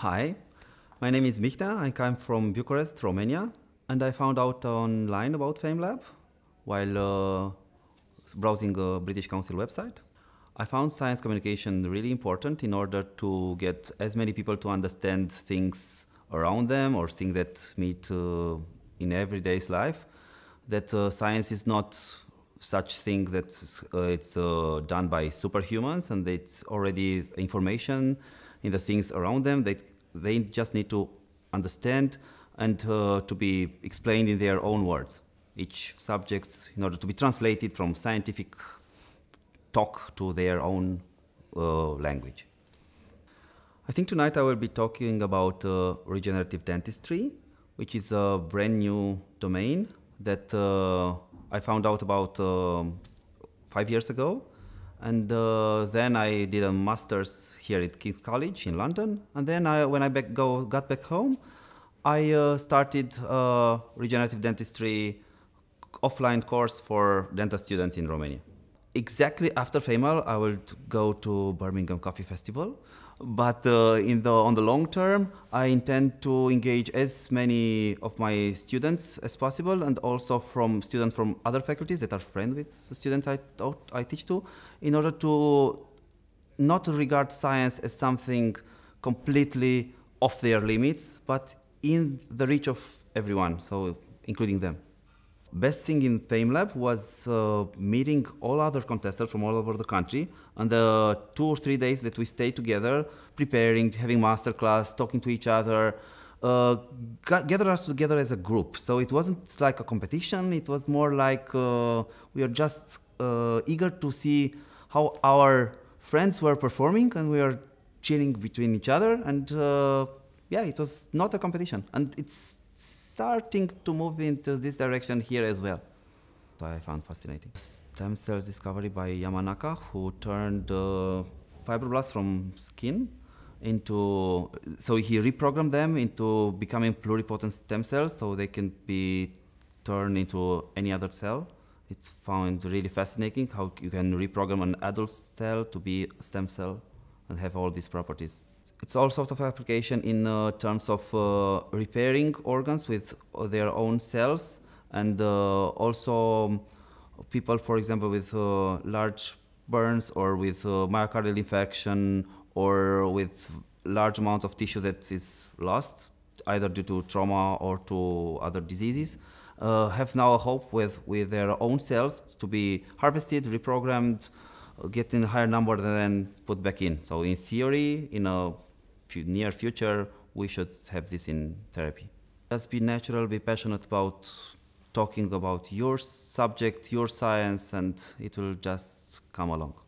Hi, my name is Mihna. I come from Bucharest, Romania, and I found out online about FameLab while uh, browsing the British Council website. I found science communication really important in order to get as many people to understand things around them or things that meet uh, in everyday's life. That uh, science is not such thing that uh, it's uh, done by superhumans and it's already information in the things around them. They, they just need to understand and uh, to be explained in their own words. Each subject, in order to be translated from scientific talk to their own uh, language. I think tonight I will be talking about uh, regenerative dentistry, which is a brand new domain that uh, I found out about um, five years ago. And uh, then I did a master's here at King's College in London. And then I, when I back go, got back home, I uh, started uh, regenerative dentistry offline course for dental students in Romania. Exactly after FAMAL, I will go to Birmingham Coffee Festival. But uh, in the, on the long term, I intend to engage as many of my students as possible and also from students from other faculties that are friends with the students I, taught, I teach to in order to not regard science as something completely off their limits, but in the reach of everyone, so including them. Best thing in FameLab was uh, meeting all other contestants from all over the country and the two or three days that we stayed together, preparing, having masterclass, talking to each other, uh, gathered us together as a group. So it wasn't like a competition, it was more like uh, we are just uh, eager to see how our friends were performing and we are cheering between each other and uh, yeah, it was not a competition. And it's starting to move into this direction here as well. So I found fascinating. Stem cells discovery by Yamanaka, who turned uh, fibroblasts from skin into, so he reprogrammed them into becoming pluripotent stem cells so they can be turned into any other cell. It's found really fascinating how you can reprogram an adult cell to be a stem cell and have all these properties it's all sorts of application in uh, terms of uh, repairing organs with uh, their own cells and uh, also um, people, for example, with uh, large burns or with uh, myocardial infection or with large amounts of tissue that is lost, either due to trauma or to other diseases. have now a hope with, with their own cells to be harvested, reprogrammed, getting a higher number and then put back in. So in theory, in a near future, we should have this in therapy. Just be natural, be passionate about talking about your subject, your science, and it will just come along.